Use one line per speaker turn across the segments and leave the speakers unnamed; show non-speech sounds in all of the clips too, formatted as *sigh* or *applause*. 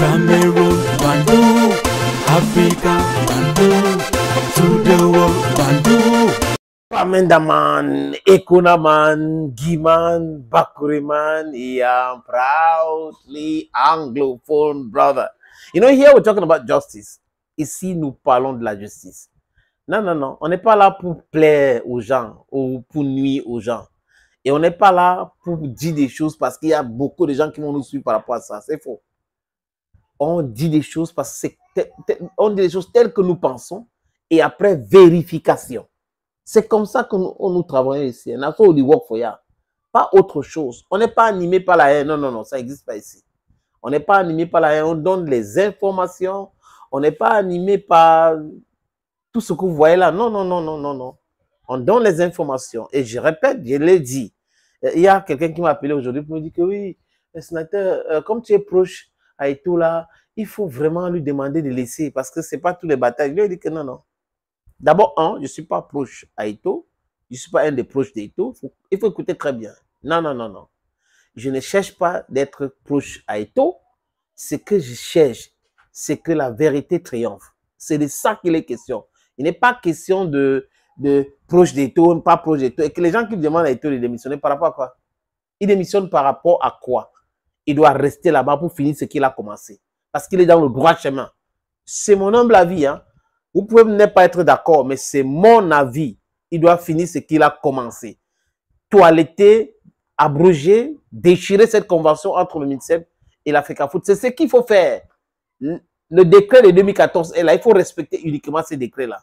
Cameroon, Bandu, Africa, Bandu, to the world, Bantu. ekonaman Ekunaman, Giman, Bakuriman, I am proudly Anglophone brother. You know, here we're talking about justice. Ici, nous parlons de la justice. Non, non, non. On n'est pas là pour plaire aux gens ou pour nuire aux gens. Et on n'est pas là pour dire des choses parce qu'il y a beaucoup de gens qui vont nous suivre par rapport à ça. C'est faux on dit des choses parce que on dit des choses telles que nous pensons et après vérification. C'est comme ça que nous, nous travaillons ici. On a du work for ya. Pas autre chose. On n'est pas animé par la haine. Non, non, non, ça n'existe pas ici. On n'est pas animé par la haine. On donne les informations. On n'est pas animé par tout ce que vous voyez là. Non, non, non, non, non, non. On donne les informations. Et je répète, je l'ai dit. Il y a quelqu'un qui m'a appelé aujourd'hui pour me dire que oui, sénateur, euh, comme tu es proche Aïto là, il faut vraiment lui demander de laisser parce que ce n'est pas tous les batailles. Lui, il dit que non, non. D'abord, un, je ne suis pas proche à Je ne suis pas un des proches d'Aïto. Il faut écouter très bien. Non, non, non, non. Je ne cherche pas d'être proche à Ce que je cherche, c'est que la vérité triomphe. C'est de ça qu'il est question. Il n'est pas question de, de proche ou pas proche d'Aïto. Et que les gens qui demandent à Aïto de démissionner, par rapport à quoi Ils démissionnent par rapport à quoi il doit rester là-bas pour finir ce qu'il a commencé. Parce qu'il est dans le droit chemin. C'est mon humble avis. Hein. Vous pouvez ne pas être d'accord, mais c'est mon avis. Il doit finir ce qu'il a commencé. Toiletter, abroger, déchirer cette convention entre le MINSEP et à Foot. C'est ce qu'il faut faire. Le décret de 2014 est là. Il faut respecter uniquement ces décrets-là.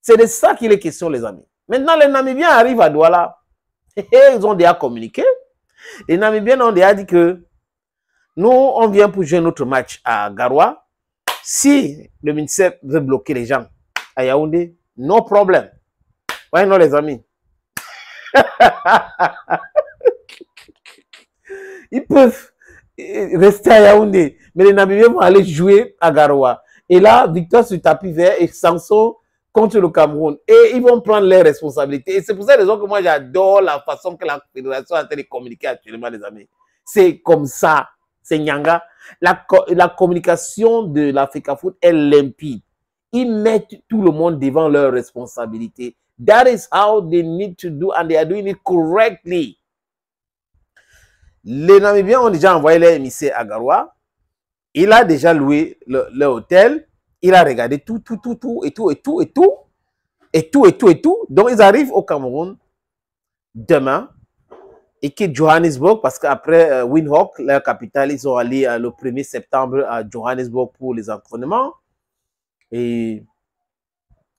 C'est de ça qu'il est question, les amis. Maintenant, les Namibiens arrivent à Douala. Et *laughs* ils ont déjà communiqué. Les Namibiens ont déjà dit que nous, on vient pour jouer notre match à Garoua. Si le ministère veut bloquer les gens à Yaoundé, no problème. Ouais, non, les amis. *laughs* Ils peuvent rester à Yaoundé, mais les Namibiens vont aller jouer à Garoua. Et là, victoire sur tapis vert et Sanson contre le Cameroun. Et ils vont prendre leurs responsabilités. Et c'est pour cette raison que moi, j'adore la façon que la fédération a été communiquée actuellement, les amis. C'est comme ça c'est Nyanga. La, communication de l'Africa Foot est limpide. Ils mettent tout le monde devant leurs responsabilités. That is how they need to do and they are doing it correctly. Les Namibiens ont déjà envoyé leur à Garoua. Il a déjà loué le, hôtel. Il a regardé tout, tout, tout, tout, et tout, et tout, et tout. Et tout, et tout, et tout. Donc, ils arrivent au Cameroun demain. Ils quittent Johannesburg parce qu'après euh, Windhoek, la capitale, ils sont allés euh, le 1er septembre à Johannesburg pour les entraînements. Et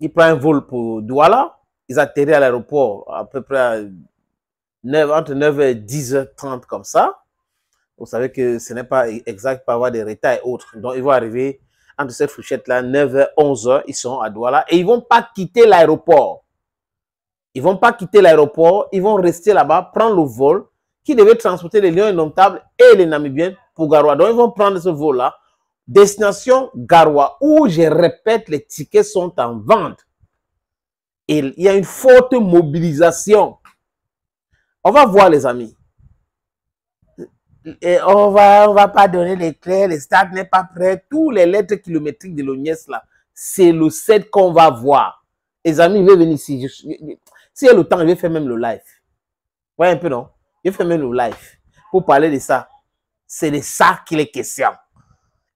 ils prennent un vol pour Douala. Ils atterrissent à l'aéroport à peu près entre 9, h et 10h30 comme ça. Vous savez que ce n'est pas exact pour avoir des retards et autres. Donc, ils vont arriver entre cette fourchette-là, 9h, 11h, ils sont à Douala et ils ne vont pas quitter l'aéroport. Ils vont pas quitter l'aéroport, ils vont rester là-bas, prendre le vol qui devait transporter les lions indomptables et les Namibiens pour Garoua. Donc, ils vont prendre ce vol-là, destination Garoua, où, je répète, les tickets sont en vente. Et il y a une forte mobilisation. On va voir, les amis. Et on va, on va pas donner les clés, le stade n'est pas prêt. Tous les lettres kilométriques de l'ONIES, là, c'est le set qu'on va voir. Les amis, venez venir ici. Si il y a le temps, je vais faire même le live. Voyez un peu, non Je vais faire même le live pour parler de ça. C'est de ça qu'il est question.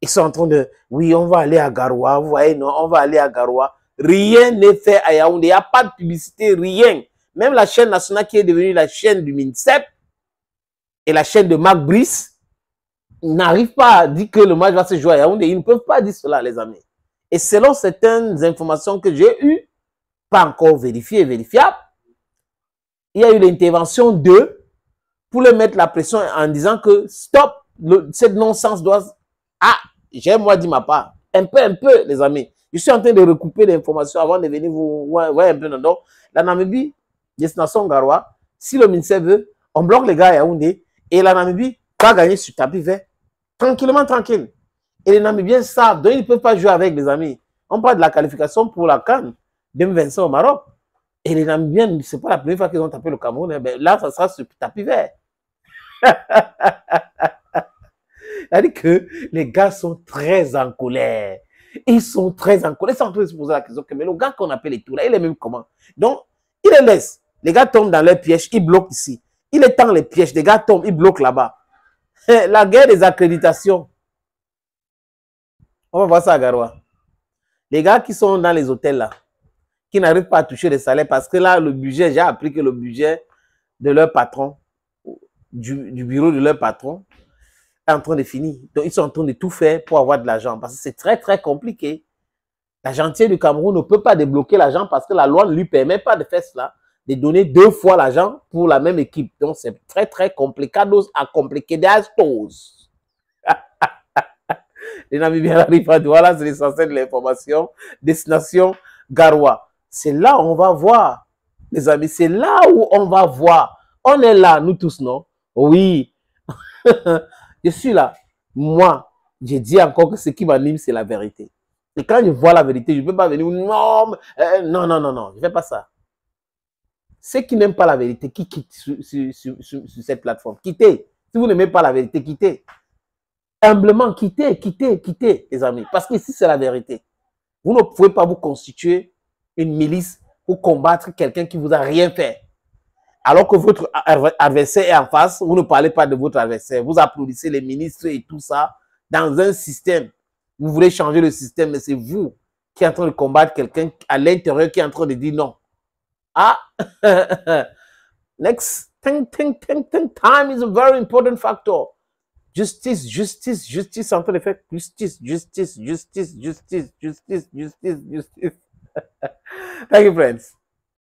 Ils sont en train de, oui, on va aller à Garoua, vous voyez, non, on va aller à Garoua. Rien n'est fait à Yaoundé. Il n'y a pas de publicité, rien. Même la chaîne nationale qui est devenue la chaîne du MINSEP et la chaîne de Marc Brice n'arrive pas à dire que le match va se jouer à Yaoundé. Ils ne peuvent pas dire cela, les amis. Et selon certaines informations que j'ai eues, pas encore vérifiées et vérifiables, il y a eu l'intervention de pour le mettre la pression en disant que stop, cette non-sens doit... Ah, j'ai moi dit ma part. Un peu, un peu, les amis. Je suis en train de recouper l'information avant de venir vous voir ouais, un peu. non. la Namibie, Garoua, si le ministère veut, on bloque les gars à Yaoundé et la Namibie va gagner sur tapis vert. Tranquillement, tranquille. Et les Namibiens savent, donc ils ne peuvent pas jouer avec les amis. On parle de la qualification pour la Cannes 2025 au Maroc. Et les Namibiens, ce n'est pas la première fois qu'ils ont tapé le Cameroun. Hein. Ben là, ça sera sur tapis vert. C'est-à-dire *laughs* que les gars sont très en colère. Ils sont très en colère. Ils sont en train de se poser la question que mais le gars qu'on appelle les là, il est même comment Donc, il les laisse. Les gars tombent dans leurs pièges, ils bloquent ici. Il étend les pièges, les gars tombent, ils bloquent là-bas. *laughs* La guerre des accréditations. On va voir ça à Garoua. Les gars qui sont dans les hôtels là, qui n'arrivent pas à toucher les salaires parce que là, le budget, j'ai appris que le budget de leur patron, du, bureau de leur patron, est en train de finir. Donc, ils sont en train de tout faire pour avoir de l'argent parce que c'est très, très compliqué. L'agentier du Cameroun ne peut pas débloquer l'argent parce que la loi ne lui permet pas de faire cela, de donner deux fois l'argent pour la même équipe. Donc, c'est très, très compliqué à compliquer des choses. *laughs* les bien arrivent à Voilà, c'est l'essentiel de l'information. Destination Garoua. C'est là où on va voir, les amis. C'est là où on va voir. On est là, nous tous, non Oui. *laughs* je suis là. Moi, j'ai dit encore que ce qui m'anime, c'est la vérité. Et quand je vois la vérité, je ne peux pas venir, euh, non, non, non, non, je ne fais pas ça. Ceux qui n'aiment pas la vérité, qui quittent sur, cette plateforme, quittez. Si vous n'aimez pas la vérité, quittez. Humblement, quittez, quittez, quittez, les amis. Parce que si c'est la vérité. Vous ne pouvez pas vous constituer une milice pour combattre quelqu'un qui vous a rien fait. Alors que votre adversaire est en face, vous ne parlez pas de votre adversaire. Vous applaudissez les ministres et tout ça dans un système. Vous voulez changer le système, mais c'est vous qui êtes en train de combattre quelqu'un à l'intérieur qui est en train de dire non. Ah, *laughs* next, think, think, think, think, time is a very important factor. Justice, justice, justice, en train de faire justice, justice, justice, justice, justice, justice, justice. Thank you, friends.